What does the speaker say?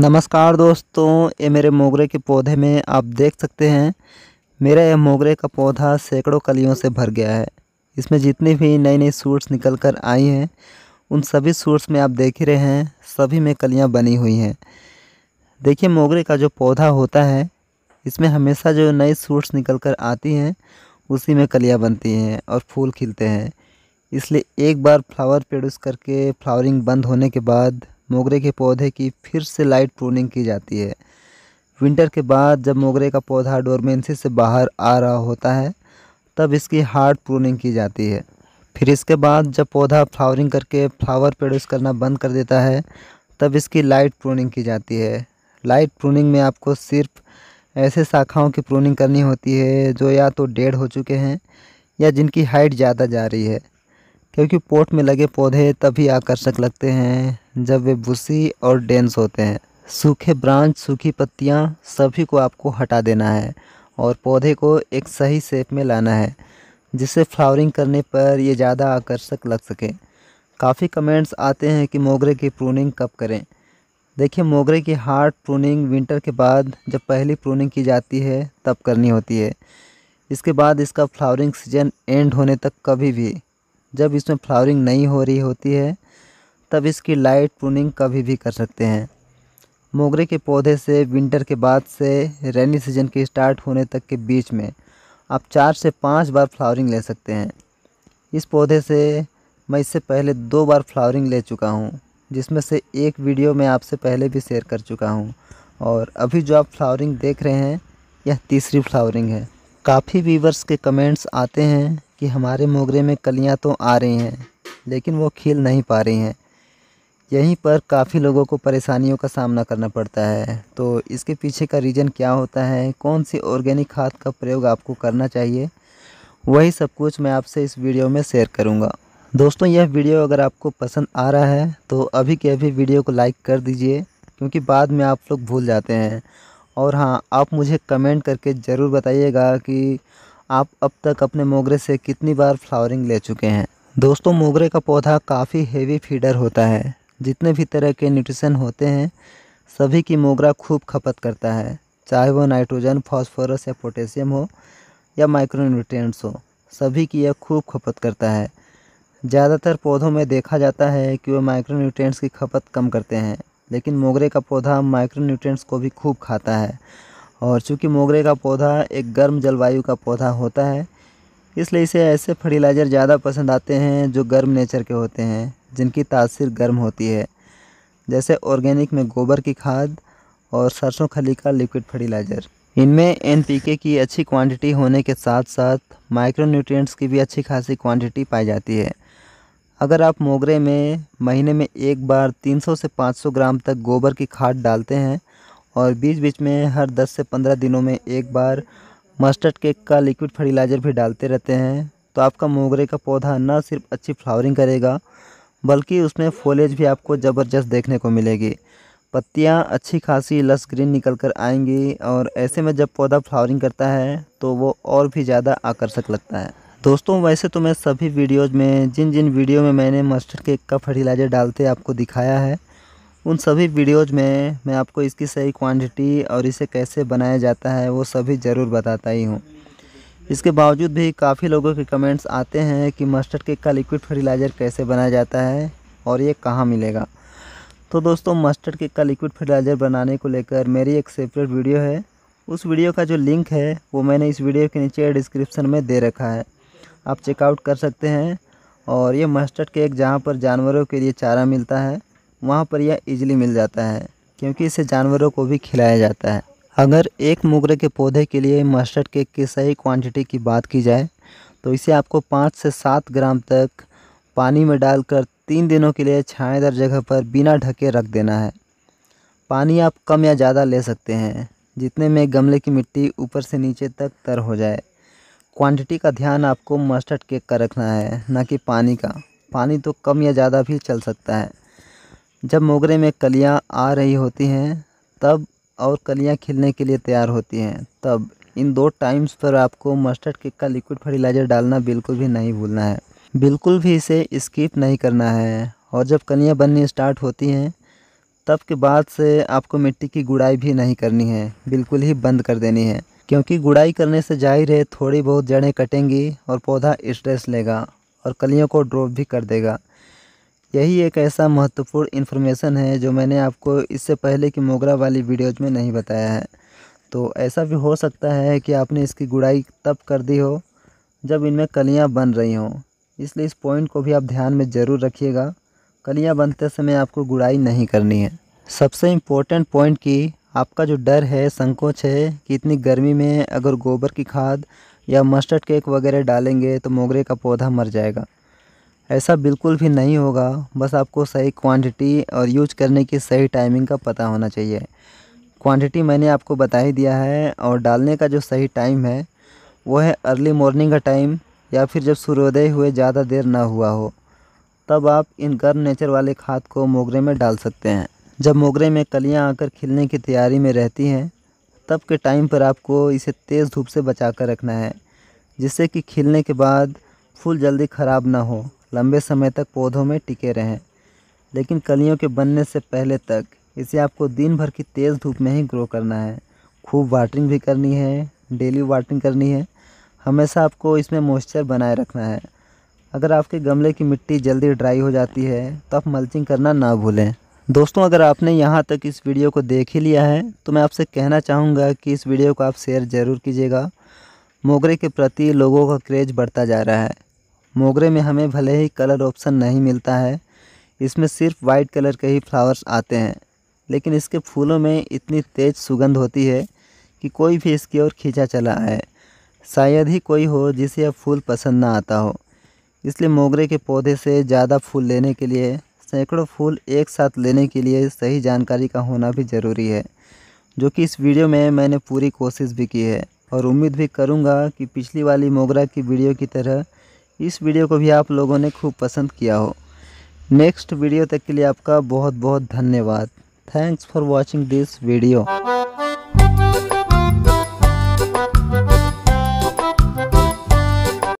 नमस्कार दोस्तों ये मेरे मोगरे के पौधे में आप देख सकते हैं मेरा यह मोगरे का पौधा सैकड़ों कलियों से भर गया है इसमें जितनी भी नई नई सूट्स निकल कर आई हैं उन सभी सूट्स में आप देख ही रहे हैं सभी में कलियां बनी हुई हैं देखिए मोगरे का जो पौधा होता है इसमें हमेशा जो नई सूट्स निकल कर आती हैं उसी में कलियाँ बनती हैं और फूल खिलते हैं इसलिए एक बार फ्लावर प्रोड्यूस करके फ्लावरिंग बंद होने के बाद मोगरे के पौधे की फिर से लाइट प्रूनिंग की जाती है विंटर के बाद जब मोगरे का पौधा डोरमेंसी से बाहर आ रहा होता है तब इसकी हार्ड प्रूनिंग की जाती है फिर इसके बाद जब पौधा फ्लावरिंग करके फ्लावर प्रोड्यूस करना बंद कर देता है तब इसकी लाइट प्रूनिंग की जाती है लाइट प्रूनिंग में आपको सिर्फ ऐसे शाखाओं की प्रूनिंग करनी होती है जो या तो डेढ़ हो चुके हैं या जिनकी हाइट ज़्यादा जा रही है क्योंकि पोट में लगे पौधे तभी आकर्षक लगते हैं जब वे बुसी और डेंस होते हैं सूखे ब्रांच सूखी पत्तियाँ सभी को आपको हटा देना है और पौधे को एक सही शेप में लाना है जिससे फ्लावरिंग करने पर ये ज़्यादा आकर्षक लग सके काफ़ी कमेंट्स आते हैं कि मोगरे की प्रूनिंग कब करें देखिए मोगरे की हार्ड प्रूनिंग विंटर के बाद जब पहली प्रूनिंग की जाती है तब करनी होती है इसके बाद इसका फ्लावरिंग सीजन एंड होने तक कभी भी जब इसमें फ्लावरिंग नहीं हो रही होती है तब इसकी लाइट प्रूनिंग कभी भी कर सकते हैं मोगरे के पौधे से विंटर के बाद से रेनी सीजन के स्टार्ट होने तक के बीच में आप चार से पाँच बार फ्लावरिंग ले सकते हैं इस पौधे से मैं इससे पहले दो बार फ्लावरिंग ले चुका हूँ जिसमें से एक वीडियो मैं आपसे पहले भी शेयर कर चुका हूँ और अभी जो आप फ्लावरिंग देख रहे हैं यह तीसरी फ्लावरिंग है काफ़ी वीवर्स के कमेंट्स आते हैं कि हमारे मोगरे में कलियाँ तो आ रही हैं लेकिन वो खिल नहीं पा रही हैं यहीं पर काफ़ी लोगों को परेशानियों का सामना करना पड़ता है तो इसके पीछे का रीज़न क्या होता है कौन सी ऑर्गेनिक खाद का प्रयोग आपको करना चाहिए वही सब कुछ मैं आपसे इस वीडियो में शेयर करूँगा दोस्तों यह वीडियो अगर आपको पसंद आ रहा है तो अभी के अभी वीडियो को लाइक कर दीजिए क्योंकि बाद में आप लोग भूल जाते हैं और हाँ आप मुझे कमेंट करके ज़रूर बताइएगा कि आप अब तक अपने मोगरे से कितनी बार फ्लावरिंग ले चुके हैं दोस्तों मोगरे का पौधा काफ़ी हेवी फीडर होता है जितने भी तरह के न्यूट्रिशन होते हैं सभी की मोगरा खूब खपत करता है चाहे वो नाइट्रोजन फॉस्फोरस या पोटेशियम हो या माइक्रोन्यूट्रिएंट्स हो सभी की यह खूब खपत करता है ज़्यादातर पौधों में देखा जाता है कि वह माइक्रोन्यूट्रिएंट्स की खपत कम करते हैं लेकिन मोगरे का पौधा माइक्रोन्यूट्रिएंट्स को भी खूब खाता है और चूँकि मोगरे का पौधा एक गर्म जलवायु का पौधा होता है इसलिए इसे ऐसे फर्टिलाइज़र ज़्यादा पसंद आते हैं जो गर्म नेचर के होते हैं जिनकी तासीर गर्म होती है जैसे ऑर्गेनिक में गोबर की खाद और सरसों खली का लिक्विड फर्टिलाइज़र इनमें एन की अच्छी क्वांटिटी होने के साथ साथ माइक्रोन्यूट्रिएंट्स की भी अच्छी खासी क्वांटिटी पाई जाती है अगर आप मोगरे में महीने में एक बार 300 से 500 ग्राम तक गोबर की खाद डालते हैं और बीच बीच में हर 10 से 15 दिनों में एक बार मस्टर्ड केक का लिक्विड फर्टिलाइज़र भी डालते रहते हैं तो आपका मोगरे का पौधा न सिर्फ अच्छी फ्लावरिंग करेगा बल्कि उसमें फोलेज भी आपको ज़बरदस्त देखने को मिलेगी पत्तियाँ अच्छी खासी लस ग्रीन निकल कर आएंगी और ऐसे में जब पौधा फ्लावरिंग करता है तो वो और भी ज़्यादा आकर्षक लगता है दोस्तों वैसे तो मैं सभी वीडियोज़ में जिन जिन वीडियो में मैंने मस्टर्ड केक का फर्टिलाइज़र डालते आपको दिखाया है उन सभी वीडियोज़ में मैं आपको इसकी सही क्वांटिटी और इसे कैसे बनाया जाता है वो सभी ज़रूर बताता ही हूँ इसके बावजूद भी काफ़ी लोगों के कमेंट्स आते हैं कि मस्टर्ड केक का लिक्विड फर्टिलाइज़र कैसे बनाया जाता है और ये कहाँ मिलेगा तो दोस्तों मस्टर्ड केक का लिक्विड फर्टिलाइज़र बनाने को लेकर मेरी एक सेपरेट वीडियो है उस वीडियो का जो लिंक है वो मैंने इस वीडियो के नीचे डिस्क्रिप्सन में दे रखा है आप चेकआउट कर सकते हैं और ये मस्टर्ड केक जहाँ पर जानवरों के लिए चारा मिलता है वहाँ पर यह इजीली मिल जाता है क्योंकि इसे जानवरों को भी खिलाया जाता है अगर एक मोगरे के पौधे के लिए मस्टर्ड केक की सही क्वांटिटी की बात की जाए तो इसे आपको पाँच से सात ग्राम तक पानी में डालकर तीन दिनों के लिए छायादार जगह पर बिना ढके रख देना है पानी आप कम या ज़्यादा ले सकते हैं जितने में गमले की मिट्टी ऊपर से नीचे तक तर हो जाए क्वांटिटी का ध्यान आपको मस्टर्ड केक का रखना है ना कि पानी का पानी तो कम या ज़्यादा भी चल सकता है जब मोगरे में कलियां आ रही होती हैं तब और कलियां खिलने के लिए तैयार होती हैं तब इन दो टाइम्स पर आपको मस्टर्ड केक का लिक्विड फर्टिलाइज़र डालना बिल्कुल भी नहीं भूलना है बिल्कुल भी इसे स्किप नहीं करना है और जब कलियां बननी स्टार्ट होती हैं तब के बाद से आपको मिट्टी की गुड़ाई भी नहीं करनी है बिल्कुल ही बंद कर देनी है क्योंकि गुड़ाई करने से जाहिर है थोड़ी बहुत जड़ें कटेंगी और पौधा स्ट्रेस लेगा और कलियों को ड्रॉप भी कर देगा यही एक ऐसा महत्वपूर्ण इन्फॉर्मेशन है जो मैंने आपको इससे पहले की मोगरा वाली वीडियोज़ में नहीं बताया है तो ऐसा भी हो सकता है कि आपने इसकी गुड़ाई तब कर दी हो जब इनमें कलियाँ बन रही हों इसलिए इस पॉइंट को भी आप ध्यान में ज़रूर रखिएगा कलियाँ बनते समय आपको गुड़ाई नहीं करनी है सबसे इम्पोर्टेंट पॉइंट कि आपका जो डर है संकोच है कि इतनी गर्मी में अगर गोबर की खाद या मस्टर्ड केक वगैरह डालेंगे तो मोगरे का पौधा मर जाएगा ऐसा बिल्कुल भी नहीं होगा बस आपको सही क्वांटिटी और यूज करने की सही टाइमिंग का पता होना चाहिए क्वांटिटी मैंने आपको बता ही दिया है और डालने का जो सही टाइम है वो है अर्ली मॉर्निंग का टाइम या फिर जब सूर्योदय हुए ज़्यादा देर ना हुआ हो तब आप इन गर्म नेचर वाले खाद को मोगरे में डाल सकते हैं जब मोगरे में कलियाँ आकर खिलने की तैयारी में रहती हैं तब के टाइम पर आपको इसे तेज़ धूप से बचा कर रखना है जिससे कि खिलने के बाद फूल जल्दी ख़राब ना हो लंबे समय तक पौधों में टिके रहें लेकिन कलियों के बनने से पहले तक इसे आपको दिन भर की तेज़ धूप में ही ग्रो करना है खूब वाटरिंग भी करनी है डेली वाटरिंग करनी है हमेशा आपको इसमें मॉइस्चर बनाए रखना है अगर आपके गमले की मिट्टी जल्दी ड्राई हो जाती है तो आप मल्चिंग करना ना भूलें दोस्तों अगर आपने यहाँ तक इस वीडियो को देख ही लिया है तो मैं आपसे कहना चाहूँगा कि इस वीडियो को आप शेयर ज़रूर कीजिएगा मोगरे के प्रति लोगों का क्रेज बढ़ता जा रहा है मोगरे में हमें भले ही कलर ऑप्शन नहीं मिलता है इसमें सिर्फ वाइट कलर के ही फ्लावर्स आते हैं लेकिन इसके फूलों में इतनी तेज़ सुगंध होती है कि कोई भी इसकी ओर खींचा चला आए शायद ही कोई हो जिसे यह फूल पसंद ना आता हो इसलिए मोगरे के पौधे से ज़्यादा फूल लेने के लिए सैकड़ों फूल एक साथ लेने के लिए सही जानकारी का होना भी ज़रूरी है जो कि इस वीडियो में मैंने पूरी कोशिश भी की है और उम्मीद भी करूँगा कि पिछली वाली मोगरा की वीडियो की तरह इस वीडियो को भी आप लोगों ने खूब पसंद किया हो नेक्स्ट वीडियो तक के लिए आपका बहुत बहुत धन्यवाद thanks for watching this video